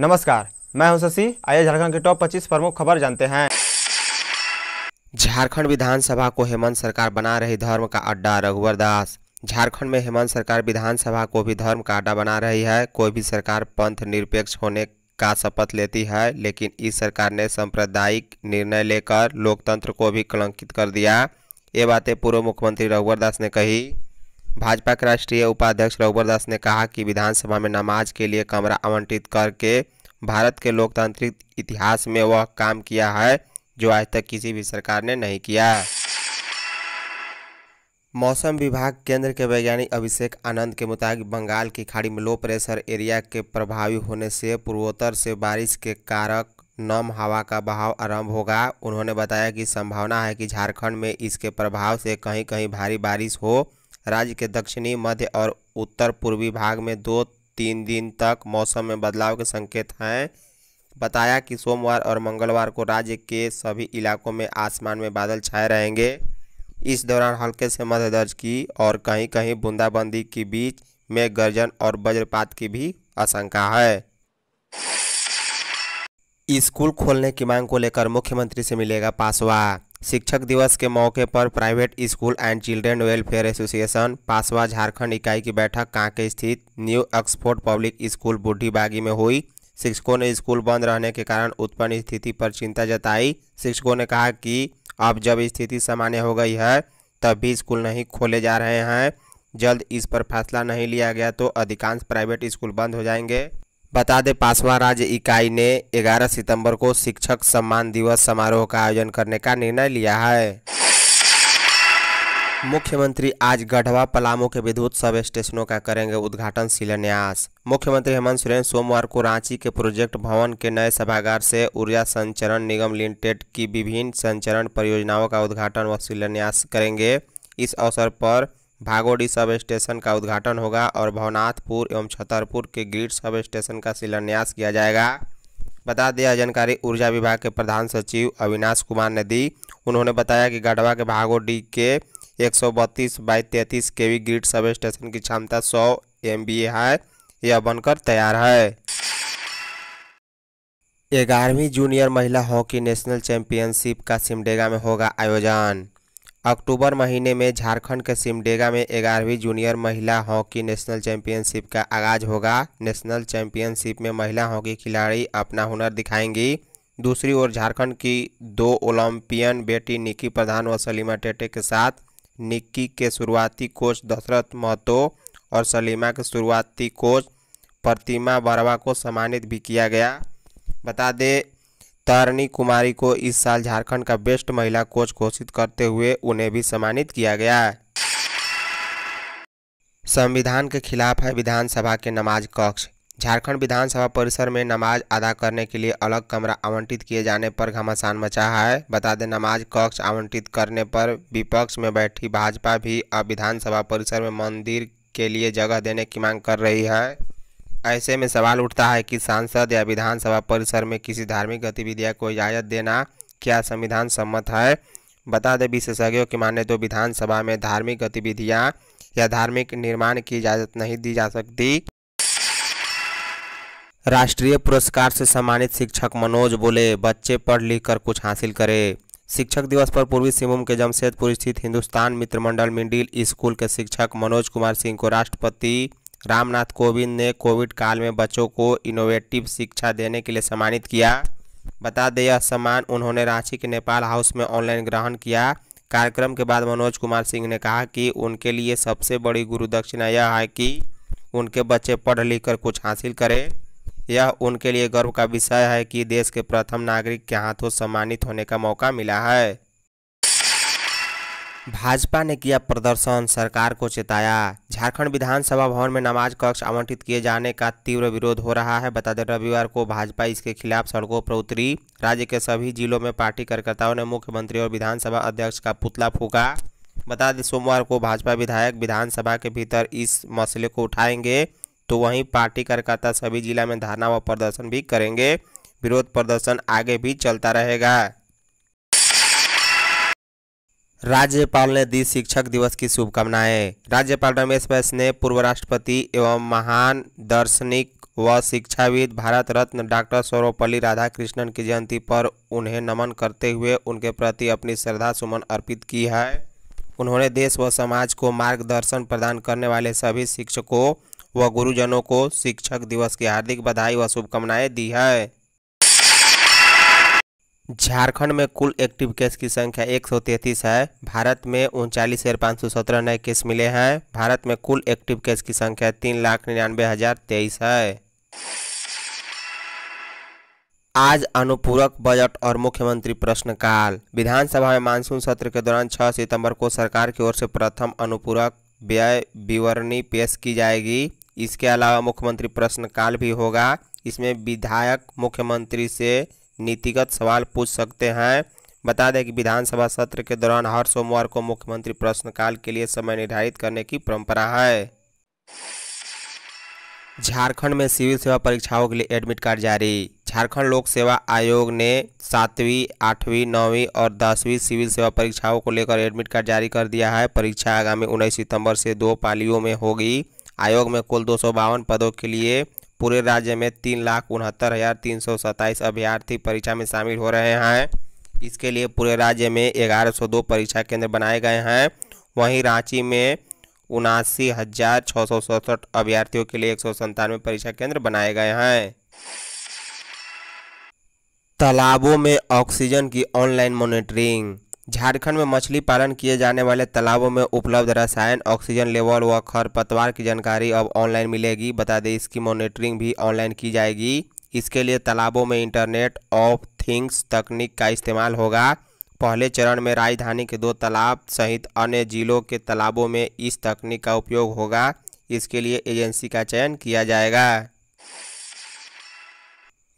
नमस्कार मैं हूं शशि आइए झारखंड के टॉप 25 प्रमुख खबर जानते हैं झारखंड विधानसभा को हेमंत सरकार बना रही धर्म का अड्डा रघुवर दास झारखंड में हेमंत सरकार विधानसभा को भी धर्म का अड्डा बना रही है कोई भी सरकार पंथ निरपेक्ष होने का शपथ लेती है लेकिन इस सरकार ने सांप्रदायिक निर्णय लेकर लोकतंत्र को भी कलंकित कर दिया ये बातें पूर्व मुख्यमंत्री रघुवर दास ने कही भाजपा के राष्ट्रीय उपाध्यक्ष रघुवर दास ने कहा कि विधानसभा में नमाज के लिए कमरा आवंटित करके भारत के लोकतांत्रिक इतिहास में वह काम किया है जो आज तक किसी भी सरकार ने नहीं किया मौसम विभाग केंद्र के वैज्ञानिक अभिषेक आनंद के मुताबिक बंगाल की खाड़ी में लो प्रेशर एरिया के प्रभावी होने से पूर्वोत्तर से बारिश के कारक नम हवा का बहाव आरंभ होगा उन्होंने बताया कि संभावना है कि झारखंड में इसके प्रभाव से कहीं कहीं भारी बारिश हो राज्य के दक्षिणी मध्य और उत्तर पूर्वी भाग में दो तीन दिन तक मौसम में बदलाव के संकेत हैं बताया कि सोमवार और मंगलवार को राज्य के सभी इलाकों में आसमान में बादल छाए रहेंगे इस दौरान हल्के से मध्य दर्ज की और कहीं कहीं बूंदाबांदी के बीच में गर्जन और वज्रपात की भी आशंका है स्कूल खोलने की मांग को लेकर मुख्यमंत्री से मिलेगा पासवा शिक्षक दिवस के मौके पर private school and children welfare association पासवा झारखंड इकाई की बैठक कांके स्थित न्यू ऑक्सफोर्ड पब्लिक स्कूल बागी में हुई शिक्षकों ने स्कूल बंद रहने के कारण उत्पन्न स्थिति पर चिंता जताई शिक्षकों ने कहा कि अब जब स्थिति सामान्य हो गई है तब भी स्कूल नहीं खोले जा रहे हैं जल्द इस पर फैसला नहीं लिया गया तो अधिकांश प्राइवेट स्कूल बंद हो जाएंगे बता दें पासवा राज्य इकाई ने 11 सितंबर को शिक्षक सम्मान दिवस समारोह का आयोजन करने का निर्णय लिया है मुख्यमंत्री आज गढ़वा पलामू के विद्युत सब स्टेशनों का करेंगे उद्घाटन शिलान्यास मुख्यमंत्री हेमंत सोरेन सोमवार को रांची के प्रोजेक्ट भवन के नए सभागार से ऊर्जा संचरण निगम लिमिटेड की विभिन्न संचरण परियोजनाओं का उद्घाटन व शिलान्यास करेंगे इस अवसर पर भागोड़ी सब स्टेशन का उद्घाटन होगा और भवनाथपुर एवं छतरपुर के ग्रिड सब स्टेशन का शिलान्यास किया जाएगा बता दिया जानकारी ऊर्जा विभाग के प्रधान सचिव अविनाश कुमार ने दी उन्होंने बताया कि गढ़वा के भागोडी के एक सौ बत्तीस बाई तैंतीस के वी ग्रिड सब स्टेशन की क्षमता सौ एम है यह बनकर तैयार है ग्यारहवीं जूनियर महिला हॉकी नेशनल चैंपियनशिप का सिमडेगा में होगा आयोजन अक्टूबर महीने में झारखंड के सिमडेगा में ग्यारहवीं जूनियर महिला हॉकी नेशनल चैंपियनशिप का आगाज होगा नेशनल चैंपियनशिप में महिला हॉकी खिलाड़ी अपना हुनर दिखाएंगी दूसरी ओर झारखंड की दो ओलंपियन बेटी निक्की प्रधान व सलीमा टेटे के साथ निक्की के शुरुआती कोच दशरथ महतो और सलीमा के शुरुआती कोच प्रतिमा बरवा को सम्मानित भी किया गया बता दें तरणी कुमारी को इस साल झारखंड का बेस्ट महिला कोच घोषित करते हुए उन्हें भी सम्मानित किया गया संविधान के खिलाफ है विधानसभा के नमाज कक्ष झारखंड विधानसभा परिसर में नमाज अदा करने के लिए अलग कमरा आवंटित किए जाने पर घमासान मचा है बता दें नमाज कक्ष आवंटित करने पर विपक्ष में बैठी भाजपा भी अब विधानसभा परिसर में मंदिर के लिए जगह देने की मांग कर रही है ऐसे में सवाल उठता है कि सांसद या विधानसभा परिसर में किसी धार्मिक गतिविधियां को इजाज़त देना क्या संविधान सम्मत है बता दें विशेषज्ञों की माने तो विधानसभा में धार्मिक गतिविधियां या धार्मिक निर्माण की इजाज़त नहीं दी जा सकती राष्ट्रीय पुरस्कार से सम्मानित शिक्षक मनोज बोले बच्चे पढ़ लिख कर कुछ हासिल करें शिक्षक दिवस पर पूर्वी सिंहभूम के जमशेदपुर स्थित हिंदुस्तान मित्र मंडल मिडिल स्कूल के शिक्षक मनोज कुमार सिंह को राष्ट्रपति रामनाथ कोविंद ने कोविड काल में बच्चों को इनोवेटिव शिक्षा देने के लिए सम्मानित किया बता दें यह सम्मान उन्होंने रांची के नेपाल हाउस में ऑनलाइन ग्रहण किया कार्यक्रम के बाद मनोज कुमार सिंह ने कहा कि उनके लिए सबसे बड़ी गुरु दक्षिणा यह है कि उनके बच्चे पढ़ लिख कर कुछ हासिल करें यह उनके लिए गर्व का विषय है कि देश के प्रथम नागरिक के हाथों सम्मानित होने का मौका मिला है भाजपा ने किया प्रदर्शन सरकार को चेताया झारखंड विधानसभा भवन में नमाज कक्ष आवंटित किए जाने का तीव्र विरोध हो रहा है बता दें रविवार को भाजपा इसके खिलाफ सड़कों पर उतरी राज्य के सभी जिलों में पार्टी कार्यकर्ताओं ने मुख्यमंत्री और विधानसभा अध्यक्ष का पुतला फूका बता दें सोमवार को भाजपा विधायक विधानसभा के भीतर इस मसले को उठाएंगे तो वहीं पार्टी कार्यकर्ता सभी जिला में धरना व प्रदर्शन भी करेंगे विरोध प्रदर्शन आगे भी चलता रहेगा राज्यपाल ने दी शिक्षक दिवस की शुभकामनाएं राज्यपाल रमेश बैस ने पूर्व राष्ट्रपति एवं महान दार्शनिक व शिक्षाविद भारत रत्न डॉक्टर सर्वपल्ली राधाकृष्णन की जयंती पर उन्हें नमन करते हुए उनके प्रति अपनी श्रद्धा सुमन अर्पित की है उन्होंने देश व समाज को मार्गदर्शन प्रदान करने वाले सभी शिक्षकों व गुरुजनों को शिक्षक दिवस की हार्दिक बधाई व शुभकामनाएं दी है झारखंड में कुल एक्टिव केस की संख्या 133 है भारत में उनचालीस हज़ार पाँच सौ सत्रह नए केस मिले हैं भारत में कुल एक्टिव केस की संख्या तीन लाख निन्यानवे हज़ार तेईस है आज अनुपूरक बजट और मुख्यमंत्री प्रश्नकाल विधानसभा में मानसून सत्र के दौरान 6 सितंबर को सरकार की ओर से प्रथम अनुपूरक व्यय विवरणी पेश की जाएगी इसके अलावा मुख्यमंत्री प्रश्नकाल भी होगा इसमें विधायक मुख्यमंत्री से नीतिगत सवाल पूछ सकते हैं बता दें कि विधानसभा सत्र के दौरान हर सोमवार को मुख्यमंत्री प्रश्नकाल के लिए समय निर्धारित करने की परंपरा है झारखंड में सिविल सेवा परीक्षाओं के लिए एडमिट कार्ड जारी झारखंड लोक सेवा आयोग ने सातवीं आठवीं नौवीं और दसवीं सिविल सेवा परीक्षाओं को लेकर एडमिट कार्ड जारी कर दिया है परीक्षा आगामी उन्नीस सितंबर से दो पालियों में होगी आयोग में कुल दो पदों के लिए पूरे राज्य में तीन लाख उनहत्तर हज़ार तीन सौ सत्ताईस अभ्यर्थी परीक्षा में शामिल हो रहे हैं इसके लिए पूरे राज्य में ग्यारह सौ दो परीक्षा केंद्र बनाए गए हैं वहीं रांची में उनासी हज़ार छः सौ सड़सठ अभ्यर्थियों के लिए एक सौ संतानवे परीक्षा केंद्र बनाए गए हैं तालाबों में ऑक्सीजन की ऑनलाइन मॉनिटरिंग झारखंड में मछली पालन किए जाने वाले तालाबों में उपलब्ध रसायन ऑक्सीजन लेवल व खरपतवार की जानकारी अब ऑनलाइन मिलेगी बता दें इसकी मॉनिटरिंग भी ऑनलाइन की जाएगी इसके लिए तालाबों में इंटरनेट ऑफ थिंग्स तकनीक का इस्तेमाल होगा पहले चरण में राजधानी के दो तालाब सहित अन्य जिलों के तालाबों में इस तकनीक का उपयोग होगा इसके लिए एजेंसी का चयन किया जाएगा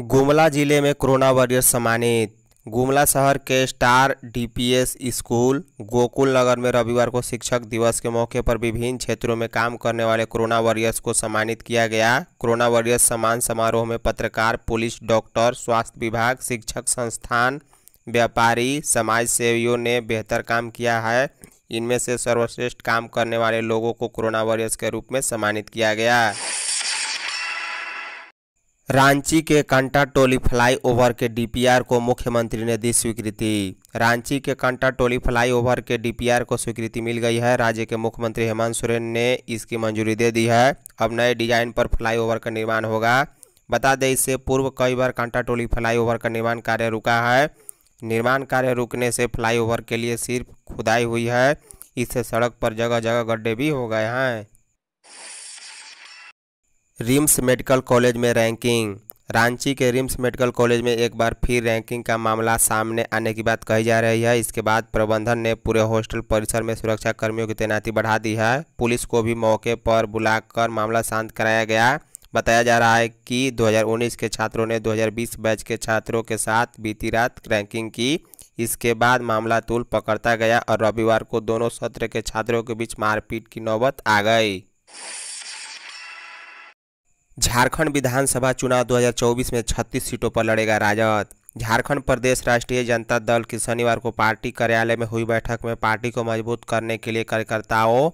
गुमला जिले में कोरोना वॉरियर सम्मानित गुमला शहर के star DPS school Gokul Nagar में रविवार को शिक्षक दिवस के मौके पर विभिन्न क्षेत्रों में काम करने वाले कोरोना वॉरियर्स को सम्मानित किया गया कोरोना वॉरियर्स सम्मान समारोह में पत्रकार पुलिस डॉक्टर स्वास्थ्य विभाग शिक्षक संस्थान व्यापारी समाज सेवियों ने बेहतर काम किया है इनमें से सर्वश्रेष्ठ काम करने वाले लोगों को कोरोना वॉरियर्स के रूप में सम्मानित किया गया रांची के कांटा टोली फ्लाई ओवर के डीपीआर को मुख्यमंत्री ने दी स्वीकृति रांची के कांटा टोली फ्लाई ओवर के डीपीआर को स्वीकृति मिल गई है राज्य के मुख्यमंत्री हेमंत सोरेन ने इसकी मंजूरी दे दी है अब नए डिजाइन पर फ्लाई ओवर का निर्माण होगा बता दें इससे पूर्व कई बार कांटा टोली फ्लाई ओवर का निर्माण कार्य रुका है निर्माण कार्य रुकने से फ्लाई ओवर के लिए सिर्फ खुदाई हुई है इससे सड़क पर जगह जगह गड्ढे भी हो गए हैं रिम्स मेडिकल कॉलेज में रैंकिंग रांची के रिम्स मेडिकल कॉलेज में एक बार फिर रैंकिंग का मामला सामने आने की बात कही जा रही है इसके बाद प्रबंधन ने पूरे हॉस्टल परिसर में सुरक्षा कर्मियों की तैनाती बढ़ा दी है पुलिस को भी मौके पर बुलाकर मामला शांत कराया गया बताया जा रहा है कि 2019 के छात्रों ने 2020 बैच के छात्रों के साथ बीती रात रैंकिंग की इसके बाद मामला तुल पकड़ता गया और रविवार को दोनों सत्र के छात्रों के बीच मारपीट की नौबत आ गई झारखंड विधानसभा चुनाव 2024 में 36 सीटों पर लड़ेगा राजद झारखंड प्रदेश राष्ट्रीय जनता दल की शनिवार को पार्टी कार्यालय में हुई बैठक में पार्टी को मजबूत करने के लिए कार्यकर्ताओं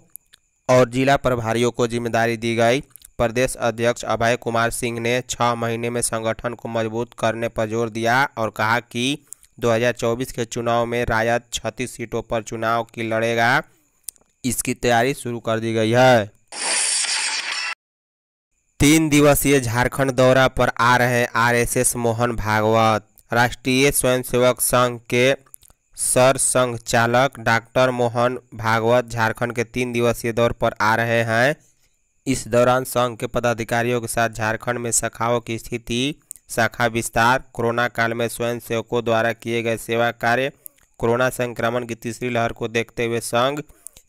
और जिला प्रभारियों को जिम्मेदारी दी गई प्रदेश अध्यक्ष अभय कुमार सिंह ने छः महीने में संगठन को मजबूत करने पर जोर दिया और कहा कि 2024 के चुनाव में राजद छत्तीस सीटों पर चुनाव की लड़ेगा इसकी तैयारी शुरू कर दी गई है तीन दिवसीय झारखंड दौरा पर आ रहे आरएसएस मोहन भागवत राष्ट्रीय स्वयंसेवक संघ के सर संघ चालक डॉक्टर मोहन भागवत झारखंड के तीन दिवसीय दौर पर आ रहे हैं इस दौरान संघ के पदाधिकारियों के साथ झारखंड में शाखाओं की स्थिति शाखा विस्तार कोरोना काल में स्वयंसेवकों द्वारा किए गए सेवा कार्य कोरोना संक्रमण की तीसरी लहर को देखते हुए संघ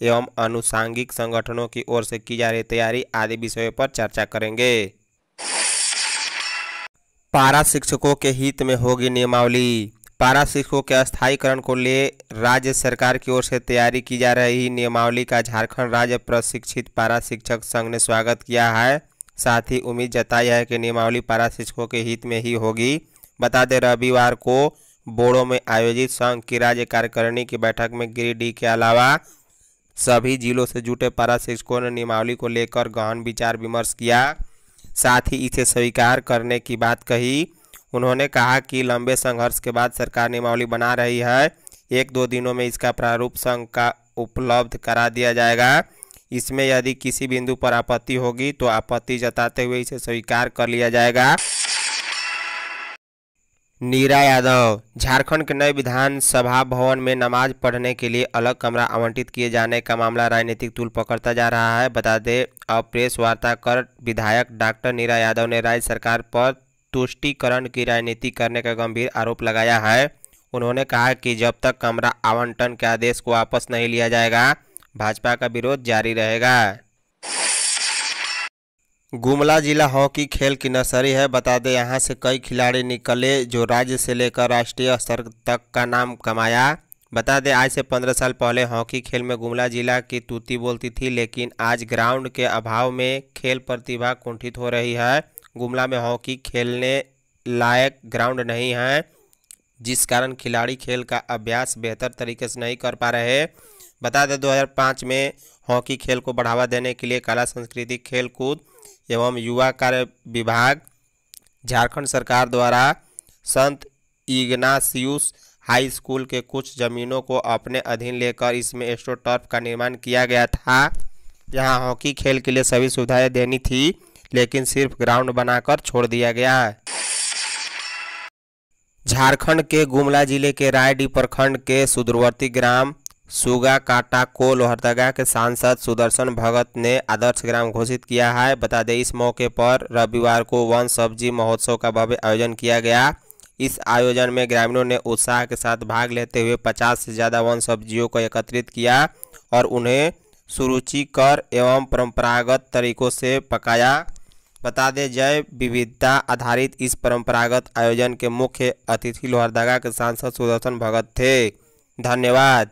एवं अनुसांगिक संगठनों की ओर से की जा रही तैयारी आदि विषयों पर चर्चा करेंगे पारा शिक्षकों के हित में होगी नियमावली पारा शिक्षकों के स्थायीकरण को ले राज्य सरकार की ओर से तैयारी की जा रही नियमावली का झारखंड राज्य प्रशिक्षित पारा शिक्षक संघ ने स्वागत किया है साथ ही उम्मीद जताई है कि नियमावली पारा शिक्षकों के हित में ही होगी बता दें रविवार को बोड़ो में आयोजित संघ की राज्य कार्यकारिणी की बैठक में गिरिडीह के अलावा सभी जिलों से जुटे पारा शिक्षकों ने नियमावली को लेकर गहन विचार विमर्श किया साथ ही इसे स्वीकार करने की बात कही उन्होंने कहा कि लंबे संघर्ष के बाद सरकार नियमावली बना रही है एक दो दिनों में इसका प्रारूप संघ का उपलब्ध करा दिया जाएगा इसमें यदि किसी बिंदु पर आपत्ति होगी तो आपत्ति जताते हुए इसे स्वीकार कर लिया जाएगा नीरा यादव झारखंड के नए विधानसभा भवन में नमाज पढ़ने के लिए अलग कमरा आवंटित किए जाने का मामला राजनीतिक तूल पकड़ता जा रहा है बता दें अब प्रेस वार्ता कर विधायक डॉक्टर नीरा यादव ने राज्य सरकार पर तुष्टिकरण की राजनीति करने का गंभीर आरोप लगाया है उन्होंने कहा कि जब तक कमरा आवंटन के आदेश को वापस नहीं लिया जाएगा भाजपा का विरोध जारी रहेगा गुमला जिला हॉकी खेल की नर्सरी है बता दें यहाँ से कई खिलाड़ी निकले जो राज्य से लेकर राष्ट्रीय स्तर तक का नाम कमाया बता दें आज से पंद्रह साल पहले हॉकी खेल में गुमला जिला की तूती बोलती थी लेकिन आज ग्राउंड के अभाव में खेल प्रतिभा कुंठित हो रही है गुमला में हॉकी खेलने लायक ग्राउंड नहीं है जिस कारण खिलाड़ी खेल का अभ्यास बेहतर तरीके से नहीं कर पा रहे बता दें 2005 में हॉकी खेल को बढ़ावा देने के लिए कला संस्कृति खेल कूद एवं युवा कार्य विभाग झारखंड सरकार द्वारा संत इग्नासियुस हाई स्कूल के कुछ ज़मीनों को अपने अधीन लेकर इसमें टर्फ का निर्माण किया गया था जहां हॉकी खेल के लिए सभी सुविधाएं देनी थी लेकिन सिर्फ ग्राउंड बनाकर छोड़ दिया गया है झारखंड के गुमला जिले के रायडी प्रखंड के सुदूरवर्ती ग्राम सुगा काटा को लोहरदगा के सांसद सुदर्शन भगत ने आदर्श ग्राम घोषित किया है बता दें इस मौके पर रविवार को वन सब्जी महोत्सव का भव्य आयोजन किया गया इस आयोजन में ग्रामीणों ने उत्साह के साथ भाग लेते हुए 50 से ज़्यादा वन सब्जियों को एकत्रित किया और उन्हें सुरुचिकर एवं परंपरागत तरीकों से पकाया बता दें जैव विविधता आधारित इस परंपरागत आयोजन के मुख्य अतिथि लोहरदगा के सांसद सुदर्शन भगत थे धन्यवाद